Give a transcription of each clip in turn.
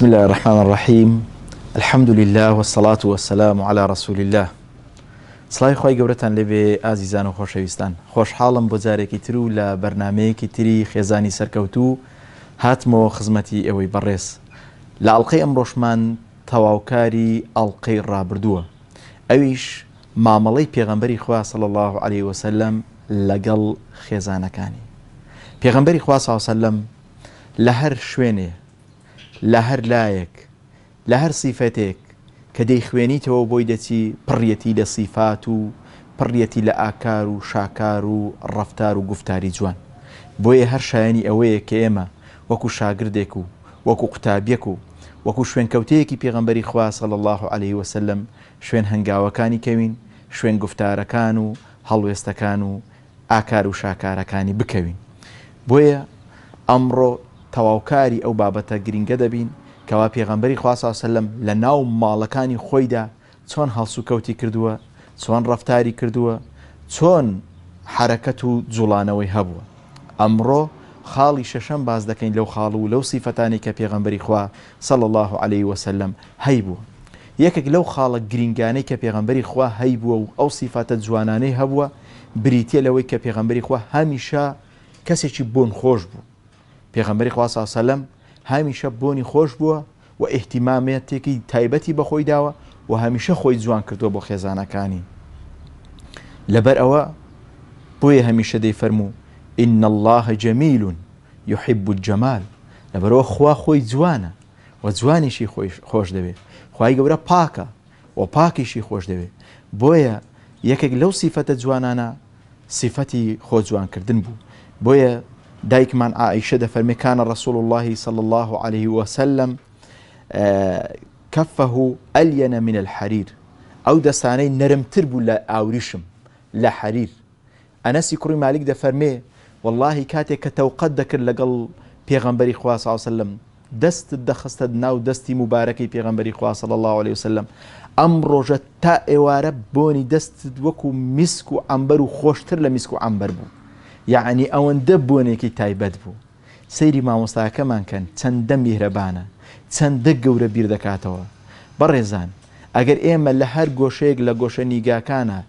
بسم الله الرحمن الرحيم الحمد لله والصلاة والسلام على رسول الله سلای خی گەورەتان لەبێ ئازیزان و خۆشەویستان خۆشحاڵم بۆ جارێکی تر و لە بەرنمەیەکی تری خێزانی سەرکەوتو هاتمەوە خزمەتی ئەوەی بەڕێز لە ئەڵلقەی ئەم ڕۆژمان تەواوکاری ئەڵلقەی ڕابردووە ئەویش مامەڵەی پێغەمبەری خوا سڵ الله عليه وسلم لەگەڵ خێزانەکانی پێغەمبەری خوا ساوسلم لە هەر شوێنێ لە هەر لایەک لە هەر سیفەتێک کە دەی خوێنیتەوە بۆی دەچی پڕەتی لە سیفات و پڕەتی لە ئاکار و شاکار و ڕفتار و گفتاری جوان بۆیە هەر شایانی ئەوەیە کە ئێمە وەکو شاگردێک و وەکو قوتابیەک و وەکو شوێنکەوتەیەکی پێغمبەری خواسەڵ الله عليه وسلم شوێن هەنگاوەکانی کەوین شوێن گفتارەکان و هەڵوێستەکان و ئاکار و شاکارەکانی بکەوین بۆیە ئەمڕۆ تەواوکاری ئەو بابەتە گرنگە دەبین کەوا پێغەمبەری خواساسەلم لە ناو ماڵەکانی خۆیدا چۆن هەڵسوکەوتی کردووە چۆن ڕفتاری کردووە چۆن حرەکەت و جوڵانەوەی هەبووە ئەمڕۆ خاڵی شەشەم باز دەکەین لەو خاڵ و لەو سیفەتانی کە پێغەمبەری خوا سەڵ الله عليه وسلم هەیبوو یەکێک لەو خاڵە گرنگانەی کە پێغەمبەری خوا هەیبووە و ئەو سیفاتە جوانانەی هەبووە بریتە لەوەی کە پێغەمبەری خوا هەمیشە کەسێکی بۆن خۆش بوو پێغەمبەری خواسا سەلم هەمیشە بۆنی خۆش بووە و ئەاحتیمامێتێکی تایبەتی بەخۆی داوە و هەمیشە خۆی جوان کردووە بۆ خێزانەکانی لەبەر ئەوە بۆیە هەمیشە دەی فەرموو إن الله جميل يحب الجمال لەبەرەوە خوا خۆی جوانە و جوانیشی خۆش دەوێت خی گەورە پاکە و پاکیشی خۆش دەوێت بۆیە یەکێک لەو سیفەتە جوانانە سیفەتی خۆ جوانکردن بوو بۆیە دايك من عائشة ڕسول كان رسول الله صلى الله عليه وسلم آه، كفه ألين من الحرير الحریر ئەو دەستانەی نەرمتر بوو لە ئاوریشم مالك حریر ئەنەسی کوڕی مالک دەفەرمێ واللهی کاتێک کە تەوقەت دەکرد لەگەڵ پێغمبەری خواساوسلم دەستت دەخستە ناو مباركي مبارەکەی پێغمبەری صلى الله عليه وسلم ئەم ڕۆژە تا ئێوارە بۆنی دەستت وەکو میسک و ئەمبەر و خۆشتر لە میسک و یعنی ئەوەندە بۆنێکی تایبەت بوو سەیری مامۆستاکەمانکەن چەندە میهرەبانە چەندە گەورە بیر دەکاتەوە بەڕێزان ئەگەر ئێمە لە هەر گۆشەیەک لە گۆشە نیگاکانە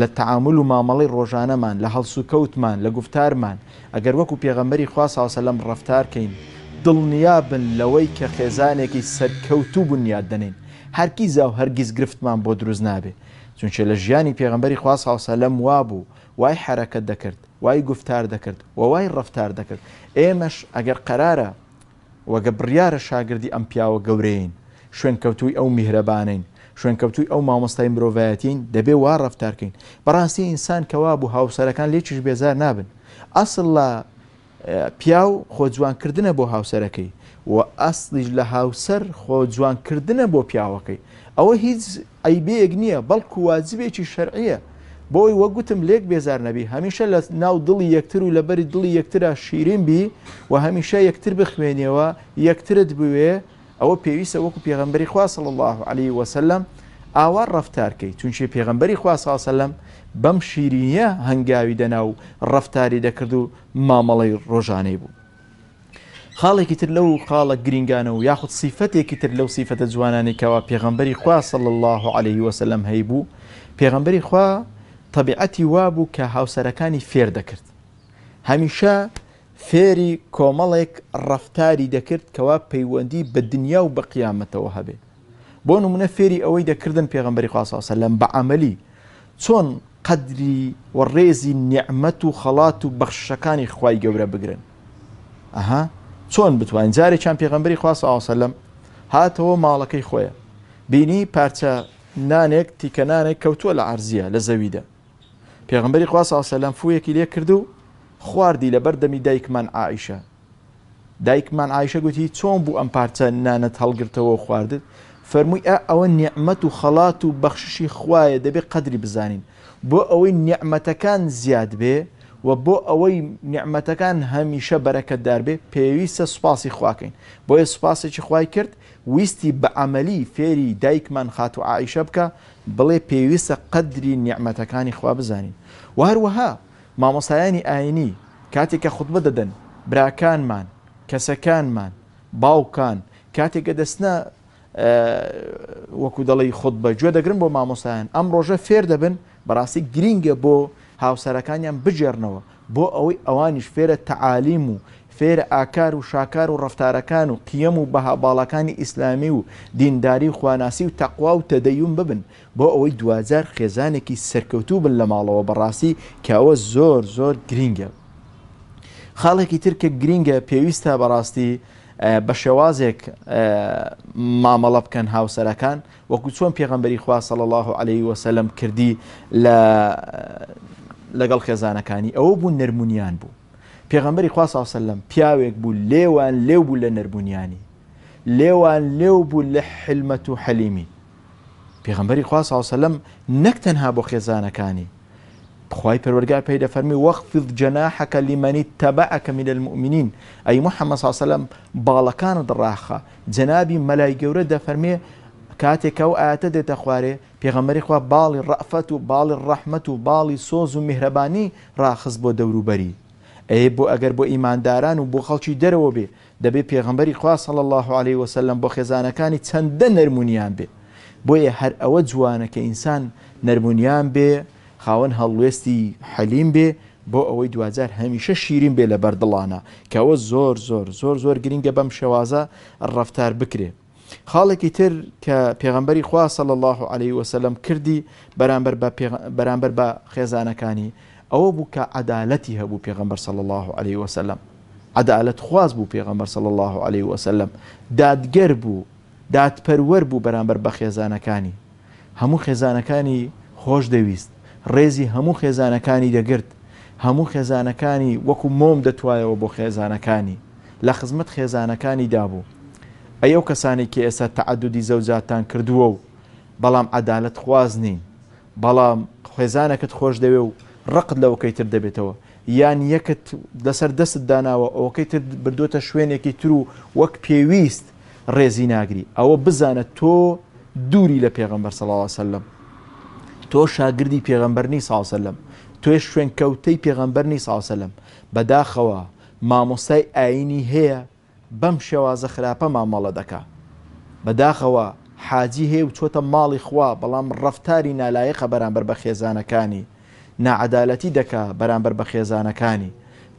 لە تعامل و مامەڵی ڕۆژانەمان لە هەڵسو کەوتمان لە گفتارمان ئەگەر وەکو پێغەمبەری خوا سەلم ڕفتارکەین دڵنیا بن لەوەی کە خێزانێکی سەرکەوتوو بنیاد دەنین هەرکی زاو هەرگیز گرفتمان بۆ دروست نابێ چونچە لە ژیانی پێغمبەری خواست هاوسەلم وا بوو وای حرەکەت دەکرد وای گفتار دەکرد و وای ڕفتار دەکرد ئێمەش ئەگەر قەرارە وەگە بڕیاە شاگردی ئەم پیاوە گەورەین شوێن کەوتوی ئەو میهرەبانین شوێن کەوتوی ئەو مامۆستای مرۆڤایەتین دەبێ وا ڕفتارکەین بەڕاستی ئینسان کەوا بوو هاوسەرەکان لێکیش بێزار نابن ئەسڵ لە پیا و خۆ جوانکردنە بۆ هاوسەرەکەی و ئەسلیش لە هاوسەر خۆ جوانکردنە بۆ پیاوەکەی ئەوە هیچ ئەیبێک نییە بەڵکو واجبێکی شەرعیە بۆی وەگوتم لێک بێزار نەبی هەمیشە لە ناو دڵی یەکتر و لە بەری دڵی یەکترا شیرین بی و هەمیشە یەکتر بخوێنیەوە یەکترت بوێ ئەوە پێویستە وەکو پێغمبەری خواصل الله عليه وسلم ئاوا ڕفتارکەی چونچێ پێغمبەری خواسەسەلم بەم شیرینیە هەنگاوی دەناو ڕفتاری دەکرد و مامەڵی ڕۆژانەی بوو. خاڵێکی تر لەو خاڵە گرنگانە و یاخود سیفەتێکی تر لەو سیفەتە جوانانێکەوە پێغمبەری خواسە الله عليه وسلم هەیبوو پێغمبەری خوا طبیعەتی وابوو کە هاوسەرەکانی فێر دەکرد. هەمیشە فێری کۆمەڵێک ڕفتاری دەکرد کەوا پەیوەندی بە دنیا و بە قیامەتەوە هەبێت. بۆ نمونە فێری ئەوەی دەکردن پێغمبەری خواسەوسە لەم بە عملی چۆن قدری و ڕێزی نیعممەت و خەڵات و بەخشەکانی خی گەورە بگرن ئەها چۆن بتوان جارێک چند پێغمبەری خواست ئاوسەلم هاتەوە ماڵەکەی خۆیە بینی پارچە نانێک تیکەنانێک کەوتووە لە عرزیە لە زەویدا پێغمبەری خواست ئاسەلم فویەکی لێ کردو خواردی لە بەردەمی دایکمان ئایشە دایکمان ئایشە گوتی چۆن بوو ئەم پارچە نانەت هەڵگرتەوە خواردت فەرمووی ئە ئەوە نیعممەت و خەڵات و بەخششی خویە دەبێ قدری بزانین بۆ ئەوەی نیعممەتەکان زیاد بێ و بۆ ئەوەی نیعممەتەکان هەمیشە بەرەکەتدار بێ پێویستە سوپاسی خواکەین بۆیە سوپاسێکی خوای کرد ویستی بە ئەمەلی فێری دایکمان خات و عیشە بکە بڵێ پێویستە قدری نیعممەتەکانی خوا بزانین و هەروەها مامۆسایانی ئاینی کاتێککە خوتبە دەدەن براکانمان کەسەکانمان باوکان کاتێکە دەستە وەکو دەڵی خودت بە گوێ دەگرن بۆ مامۆستایان ئەم ڕۆژە فێر دەبن بەڕاستی گرینگە بۆ هاوسەرەکانیان بجێرنەوە بۆ ئەوەی ئەوانیش فێرە تەعالیم و فێرە ئاکار و شاکار و ڕفتارەکان و قیەم و بەهاباڵەکانی ئیسلامی و دینداری خواناسی و تەقوا و تەدەیون ببن بۆ ئەوەی دوزار خێزانێکی سەرکەوتوو بن لە ماڵەوە بەڕاستی کەوە زۆر زۆر گرینگە. خاڵێکی ترکە گرینگە پێویستە بەڕاستی بە شێوازێک مامەڵە بکەن هاوسەرەکان وەکو چۆن پێغمبەری خوا سەڵ الله عليه وسلم کردی لە لەگەڵ خێزانەکانی ئەوە بوو نەرمونیان بوو پێغمبەری خوا ساوسلم پیاوێک بوو لێوان لێو بوو لە نەربوونیانی لێوان لێو بوو لە حلمەت و حەلیمی پێغمبەری خوا ساوسلم نەک تەنها بۆ خێزانەکانی خی پەروەرگار پێی دەفەرمی وەخفض جەناحەکە لیمەنی تەبعەکە من المؤمنین ئەی محەممە ساسەلم باڵەکانە دڕاخە جەنابی مەلای گەورە دەفەرمێ کاتێکە و ئاتە دێتە خوارێ پێغەمەری خوا باڵی ڕەفەت و باڵی ڕەحمت و باڵی سۆز و میهرەبانی ڕاخست بۆ دەوروبەری ئەیە بۆ ئەگەر بۆ ئیمانداران و بۆ خەڵکی دەرەوە بێ دەبێ پێغمبەری خوا سەڵ الله عليه وسلم بۆ خێزانەکانی چەندە نەرمونیان بێ بۆیە هەر ئەوە جوانە کە ئینسان نەرمونیان بێ خاوەن هەڵوێستی حەلیم بێ بۆ ئەوەی دوجار هەمیشە شیرین بێ لە بەردڵانە کەەوە زۆر زۆر زۆر زۆر گرنگە بەم شێوازە ڕفتار بکرێ. خاڵێکی تر کە پێغمبەری خواسە لە الله عليه وسلم کردی بەرامبەر بە خێزانەکانی ئەوە بوو کە عدالەتی هەبوو پێغمبەر صل الله عليه وسلم عدالت خواز بوو پێغمبەر صل الله عليه وسلم دادگەر بوو دادپەروەەر بوو بەرامبەر بە خێزانەکانی هەموو خێزانەکانی خۆش دەویست ڕێزی هەموو خێزانەکانی دەگرت هەموو خێزانەکانی وەکو مۆم دەتوایەوە بۆ خێزانەکانی لە خزمەت خێزانەکانی دابوو ئەو کەسانێکی ئێستا تععددی زەوجاتان کردووە و بەڵام عدالت خواز نین بەڵام خێزانەکەت خۆش دەوێ و ڕقت لەوەکەی تر دەبێتەوە یان یەکت لەسەر دەست داناوە ئەوەکەی تر بردوتە شوێنێکی تر و وەک پێویست ڕێزی ناگری ئەوە بزانە تۆ دووری لە پێغمبەر سەڵاوە سەلم تۆ شاگردی پێغەمبەرنی ساوسلم توێ شوێن کەوتەی پێغەمبەرنی ساوسلم بەداخەوە مامۆسای ئاینی هەیە بەم شێوازە خراپە مامەڵە دەکا بەداخەوە حاجی هەیە و چۆتە ماڵی خوا بەڵام ڕفتاری نالایەقە بەرامبەر بە خێزانەکانی نعدالەتی دەکا بەرامبەر بە خێزانەکانی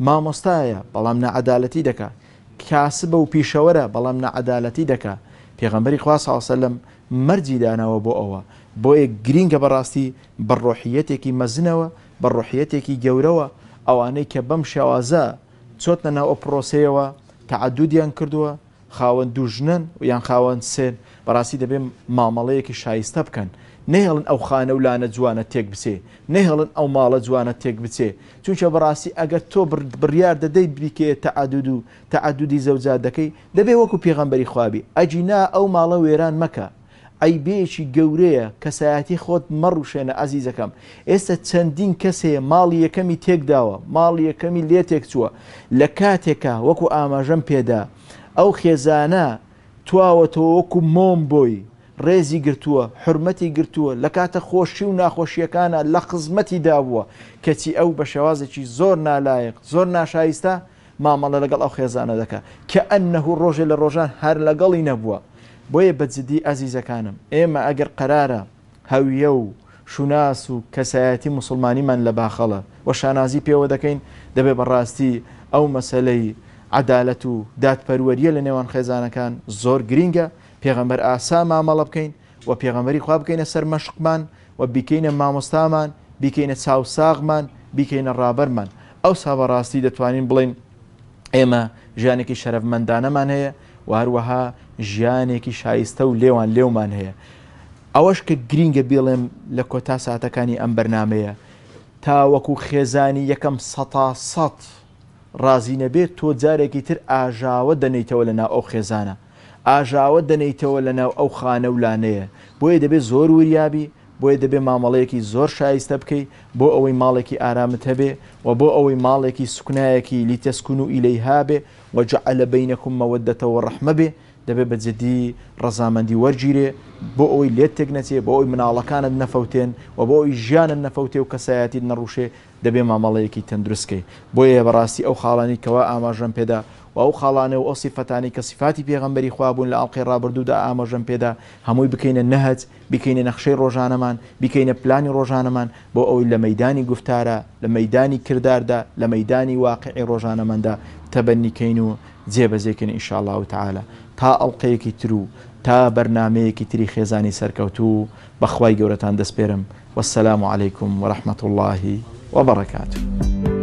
مامۆستایە بەڵام نعدالەتی دەکا کاسبە و پیشەوەرە بەڵام نعدالەتی دەکا پێغەمبەری خوا ساوسلم مەرجی داناوە بۆ ئەوە بۆیە گرینگە بەڕاستی بەڕۆحیەتێکی مەزنەوە بەڕۆحیەتێکی گەورەوە ئەوانەی کە بەم شێوازە چۆتە ناو پرۆسەیەوە تععدودیان کردووە خاوەند دوژنن و یان خاوەند سێن بەڕاستی دەبێ مامەڵەیەکی شایستە بکەن نهێڵن ئەو خانە و لانە جوانە تێک بچێ نهێڵن ئەو ماڵە جوانە تێک بچێ چونچە بەڕاستی ئەگەر تۆ بڕیار دەدەی بریکێت تەعادود و تەعادودی زەوجادەکەی دەبێ وەکو پێغەمبەری خوابی ئەجینا ئەو ماڵە وێران مەکە ئەیبێکی گەورەیە کەسایەتی خۆت مەڕوشێنە ئازیزەکەم ئێستا چەندین کەسەیە ماڵی یەکەمی تێکداوە ماڵی یەکەمی لێ تێکچووە لە کاتێکە وەکو ئاماژەم پێدا ئەو خێزانە تواوەتەوە وەکو مۆم بۆی ڕێزی گرتووە حرمەتی گرتووە لە کاتە خۆشی و ناخۆشیەکانە لە قزمەتی دابووە کەچی ئەو بە شێوازێکی زۆر نالایەک زۆر ناشایستە مامەڵە لەگەڵ ئەو خێزانە دەکە کە ئەنەهوو ڕۆژێ لە ڕۆژان هەر لەگەڵی نەبووە بۆیە بەجددی ئازیزەکانم ئێمە ئەگەر قەرارە هەویە و شوناس و کەسایەتی مسلمانیمان لە باخەڵە وە شانازی پێوە دەکەین دەبێ بەڕاستی ئەو مەسلەی عدالەت و دادپەروەریە لە نێوان خێزانەکان زۆر گرینگە پێغەمبەر ئاسا مامەڵە بکەین و پێغەمەری خوا بکەینە سەر مەشقمان و بیکەینە مامۆستامان بیکەینە چاوساغمان بیکەینە ڕابەرمان ئەو ساوەڕاستی دەتوانین بڵین ئێمە ژیانێکی شەرفمەندانەمان هەیە وهروەها ژیانێکی شایستە و لێوان لێومان هەیە ئەوەش کە گرینگە بێڵێم لە کۆتا ساتەکانی ئەم بەرنمەیە تا وەکو خێزانی یەکەم سە سە ڕازی نەبێت تۆ جارێکی تر ئاژاوە دەنیتەوە لەنا ئەو خێزانە ئاژاوە دەنیتەوە لەناو ئەو خانەولانەیە بۆیە دەبێت زۆر وریابی بۆیە دەبێ مامەڵەیەکی زۆر شایستە بکەیت بۆ ئەوەی ماڵێکی ئارامت هەبێ و بۆ ئەوەی ماڵێکی سوکنایەکی لیتەسکون و ئیلەی هابێ وەجعلە بینەکم مەوەدەتەوە ڕەحمە بێ دەبێت بە جدی ڕزامەندی وەرگیرێ بۆ ئەوی لێت تێک نەچێ بۆ ئەوی مناڵەکانت نەفەوتێن و بۆ ئەوی ژیانت نەفەوتێ و کەسایەتی نەڕوشێ دەبێ مامەڵەیەکی تەندروستکەی بۆیە بەڕاستی ئەو خاڵانی کەوا ئاماژەم پێدا و ئەو خاڵانە و ئەوسیفەتانی کە سیفاتی پێغمبەری خوابوون لە ئاڵقی ڕابردوودا ئاماژەم پێدا هەمووی بکەینە نەهەت بکەینە نەخشەی ڕۆژانەمان بکەینە پلانی ڕۆژانەمان بۆ ئەوی لە مەدانی گفتارە لە مەدانی کرداردا لە مەدانی واقعی ڕۆژانەمەدا تەبەنیکەین و جێبەجێکن ئیشاءله و تعاالە تا ئەڵلقەیەکی تر و تا بەرنمەیەکی تری خێزانی سەرکەوتوو بەخوای گەورەتان دەستپێرم وەسلام عیکم وەرحمەت اللهی وبركاته